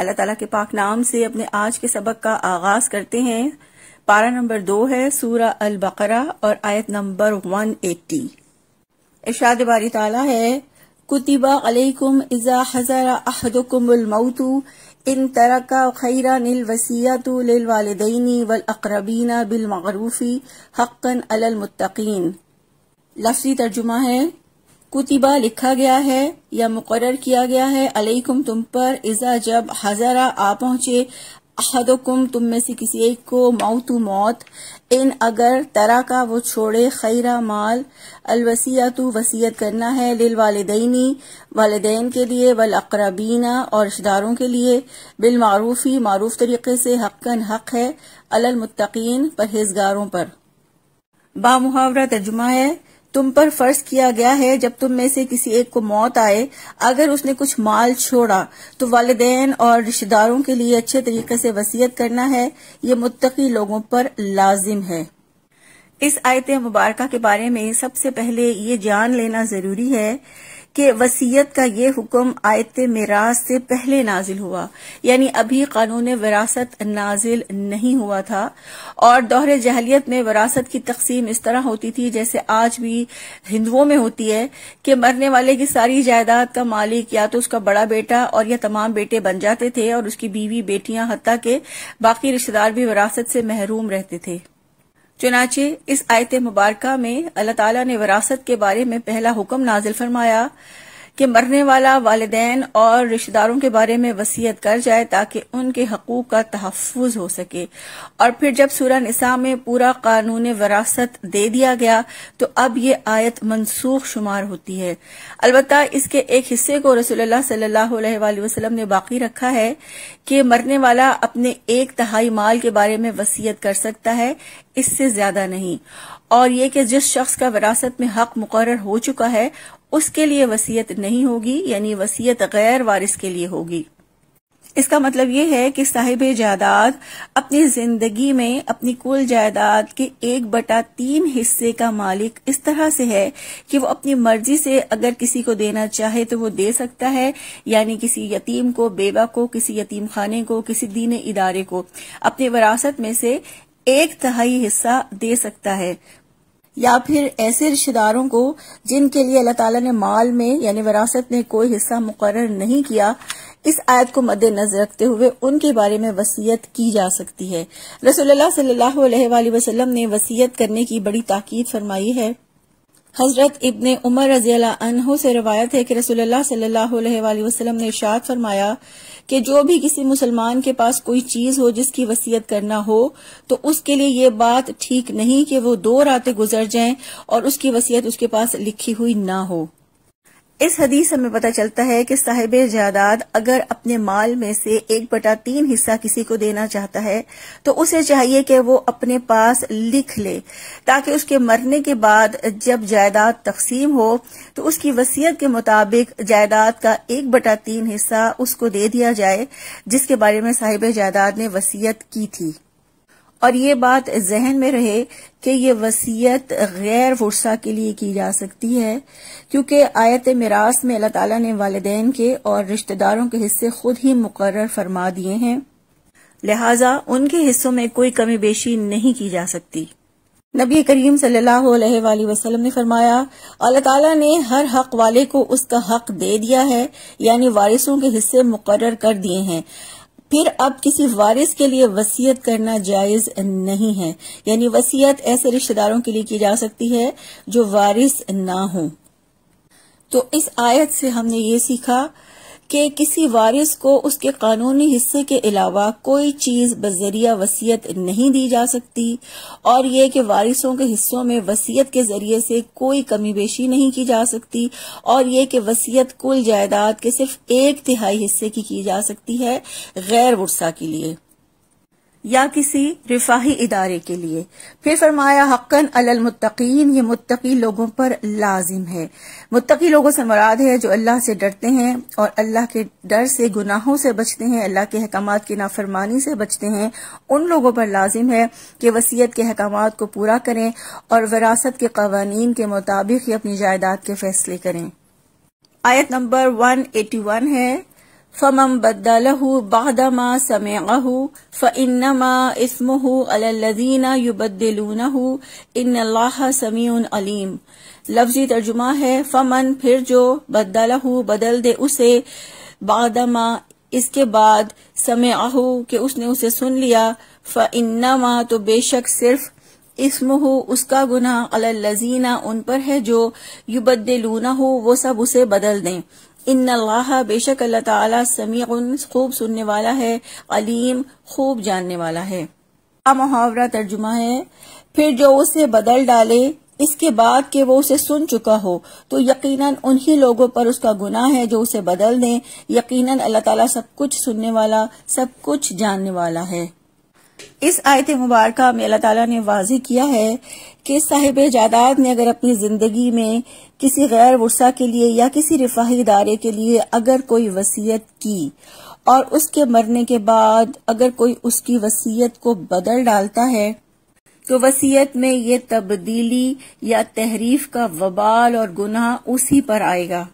अल्लाह ताला के पाक नाम से अपने आज के सबक का आगाज करते हैं पारा नंबर दो है सूरा अल बकरा और आयत नंबर वन एट्टी इर्शाद बारी ताला है कुतिबा अलैकुम इजा हजरा अहदुकुमउतु इन तरका खैरा निल वसीयतु लिल वालदी वल अकरबीना बिल मगरूफी हक्कन अलल लफ्जी तर्जुमा है कुतिबा लिखा गया है या मुकर किया गया है अलैकुम तुम पर इजा जब हजरा आ पहुंचे अहदुकुम तुम में से किसी एक को मौत मौत इन अगर तरा का वो छोड़े खैरा माल अलवसिया तो वसीयत करना है लिल वालदेनी वालदेन के लिए वल अकरबीना और रिश्तेदारों के लिए बिल मारूफी मारूफ तरीके से हकन हक है अलल मुत्तकीन परहेजगारों पर बामुहावरा तर्जुमा है तुम पर फर्ज किया गया है जब तुम में से किसी एक को मौत आए अगर उसने कुछ माल छोड़ा तो वालदेन और रिश्तेदारों के लिए अच्छे तरीके से वसीयत करना है ये मुत्तकी लोगों पर लाजिम है इस आयत मुबारक के बारे में सबसे पहले ये जान लेना जरूरी है कि वसीयत का ये हुक्म आयत मेराज से पहले नाजिल हुआ यानी अभी कानून विरासत नाजिल नहीं हुआ था और दोहरे जहलियत में विरासत की तकसीम इस तरह होती थी जैसे आज भी हिंदुओं में होती है कि मरने वाले की सारी जायदाद का मालिक या तो उसका बड़ा बेटा और या तमाम बेटे बन जाते थे और उसकी बीवी बेटियां हती के बाकी रिश्तेदार भी विरासत से महरूम रहते थे चुनाचे इस आयत मुबारक में अल्लाह तला ने विरासत के बारे में पहला हुक्म नाजिल फरमाया कि मरने वाला वालदेन और रिश्तेदारों के बारे में वसीयत कर जाए ताकि उनके हकूक का तहफ़ हो सके और फिर जब सूरह निसा में पूरा कानून वरासत दे दिया गया तो अब ये आयत मनसूख शुमार होती है अलबत् इसके एक हिस्से को रसोल्ला सल्ला वसलम ने बाकी रखा है कि मरने वाला अपने एक तहाई माल के बारे में वसीयत कर सकता है इससे ज्यादा नहीं और यह कि जिस शख्स का विरासत में हक मुकर हो चुका है उसके लिए वसीयत नहीं होगी यानी वसीयत गैर वारिस के लिए होगी इसका मतलब यह है कि साहिब जायदाद अपनी जिंदगी में अपनी कुल जायदाद के एक बटा तीन हिस्से का मालिक इस तरह से है कि वो अपनी मर्जी से अगर किसी को देना चाहे तो वो दे सकता है यानी किसी यतीम को बेवा को किसी यतीम खाने को किसी दीन इदारे को अपनी विरासत में से एक तहाई हिस्सा दे सकता है या फिर ऐसे रिश्तेदारों को जिनके लिए अल्लाह ताला ने माल में यानी विरासत में कोई हिस्सा मुकर नहीं किया इस आयत को मद्देनजर रखते हुए उनके बारे में वसीयत की जा सकती है रसोल्ला सल्लल्लाहु अलैहि वसल्लम ने वसीयत करने की बड़ी ताकीद फरमाई है हजरत इबन उमर रजी अनहु से रवायत है कि रसोल्ला सल्लल्लाहु ने इशाद फरमाया कि जो भी किसी मुसलमान के पास कोई चीज हो जिसकी वसीयत करना हो तो उसके लिए ये बात ठीक नहीं कि वो दो रातें गुजर जाएं और उसकी वसीयत उसके पास लिखी हुई ना हो इस हदीस से हमें पता चलता है कि साहिब जायदाद अगर अपने माल में से एक बटा तीन हिस्सा किसी को देना चाहता है तो उसे चाहिए कि वो अपने पास लिख ले ताकि उसके मरने के बाद जब जायदाद तकसीम हो तो उसकी वसीयत के मुताबिक जायदाद का एक बटा तीन हिस्सा उसको दे दिया जाए जिसके बारे में साहिब जायदाद ने वसीयत की थी और ये बात जहन में रहे कि ये वसीयत गैर वर्षा के लिए की जा सकती है क्योंकि आयत मिरास में अल्लाह ताला ने वाले के और रिश्तेदारों के हिस्से खुद ही मुकर फरमा दिए हैं लिहाजा उनके हिस्सों में कोई कमी बेशी नहीं की जा सकती नबी करीम सल्लल्लाहु अलैहि वसल्लम ने फरमाया अल्लाह ताला ने हर हक वाले को उसका हक दे दिया है यानी वारिसों के हिस्से मुकर कर दिए हैं फिर अब किसी वारिस के लिए वसीयत करना जायज नहीं है यानी वसीयत ऐसे रिश्तेदारों के लिए की जा सकती है जो वारिस ना हो तो इस आयत से हमने ये सीखा कि किसी वारिस को उसके कानूनी हिस्से के अलावा कोई चीज बजरिया वसीयत नहीं दी जा सकती और ये कि वारिसों के हिस्सों में वसीयत के जरिए से कोई कमी बेशी नहीं की जा सकती और ये कि वसीयत कुल जायदाद के सिर्फ एक तिहाई हिस्से की की जा सकती है गैर वर्षा के लिए या किसी रिफाही इदारे के लिए फिर फरमाया हक्कन अलल मुत्तकीन ये मुत्तकी लोगों पर लाजिम है मुत्तकी लोगों से मुराद है जो अल्लाह से डरते हैं और अल्लाह के डर से गुनाहों से बचते हैं अल्लाह के अहकाम की नाफरमानी से बचते हैं उन लोगों पर लाजिम है कि वसीयत के अहकाम को पूरा करें और विरासत के कवानीन के मुताबिक ही अपनी जायदाद के फैसले करें आयत नंबर वन है फमम बदलहू बादमा समेहू फ इन्नमा इसमहू अल्लजीना युबदलूनहू इन अल्लाह समीउन अलीम लफ्जी तर्जुमा है फमन फिर जो बदलहू बदल दे उसे बादमा इसके बाद समेहू के उसने उसे सुन लिया फ इन्नमा तो बेशक सिर्फ इसमहू उसका गुना अल्लजीना उन पर है जो युबदलूना हो वो सब उसे बदल दें इन अल्लाह बेशक अल्लाह ताला समी खूब सुनने वाला है अलीम खूब जानने वाला है मुहावरा तर्जुमा है फिर जो उसे बदल डाले इसके बाद के वो उसे सुन चुका हो तो यकीनन उन्हीं लोगों पर उसका गुनाह है जो उसे बदल दें यकीनन अल्लाह ताला सब कुछ सुनने वाला सब कुछ जानने वाला है इस आयत मुबारक में अल्लाह ताला ने वाजी किया है कि साहिब जायदाद ने अगर अपनी जिंदगी में किसी गैर वर्षा के लिए या किसी रिफाही इदारे के लिए अगर कोई वसीयत की और उसके मरने के बाद अगर कोई उसकी वसीयत को बदल डालता है तो वसीयत में ये तब्दीली या तहरीफ का वबाल और गुनाह उसी पर आएगा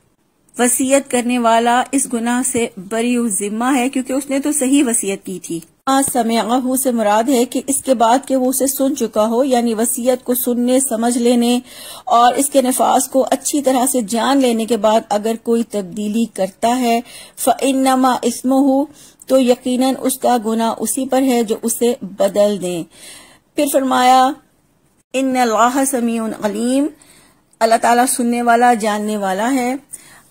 वसीयत करने वाला इस गुनाह से बरी जिम्मा है क्योंकि उसने तो सही वसीयत की थी असमयाहू से मुराद है कि इसके बाद के वो उसे सुन चुका हो यानी वसीयत को सुनने समझ लेने और इसके नफाज को अच्छी तरह से जान लेने के बाद अगर कोई तब्दीली करता है फ़नमा हो तो यकीनन उसका गुना उसी पर है जो उसे बदल दें फिर फरमाया इन समी अलीम अल्लाह ताला सुनने वाला जानने वाला है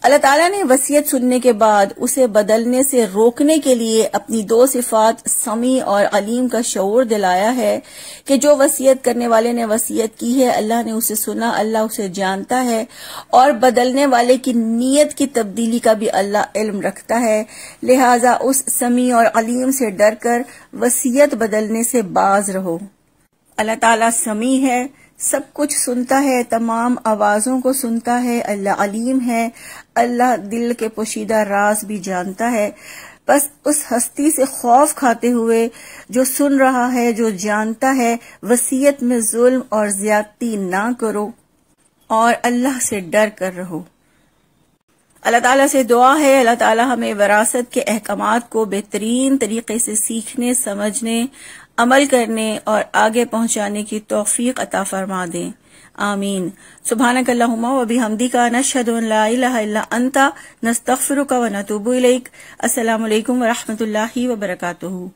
अल्लाह ताला ने वसीयत सुनने के बाद उसे बदलने से रोकने के लिए अपनी दो सिफात समी और अलीम का शोर दिलाया है कि जो वसीयत करने वाले ने वसीयत की है अल्लाह ने उसे सुना अल्लाह उसे जानता है और बदलने वाले की नीयत की तब्दीली का भी अल्लाह इल्म रखता है लिहाजा उस समी और अलीम से डर कर वसीयत बदलने से बाज रहो अल्लाह ताला समी है सब कुछ सुनता है तमाम आवाज़ों को सुनता है अल्लाह अलीम है अल्लाह दिल के पोशीदा राज भी जानता है बस उस हस्ती से खौफ खाते हुए जो सुन रहा है जो जानता है वसीयत में जुल्म और ज्यादती ना करो और अल्लाह से डर कर रहो अल्लाह ताला से दुआ है अल्लाह ताला हमें वरासत के अहकाम को बेहतरीन तरीके से सीखने समझने अमल करने और आगे पहुंचाने की तोफीक अता फरमा दें आमीन सुबहान वबी हमदी का नशद अंता नस्तफ़र का वनतूबुलक असल लाही वबरकू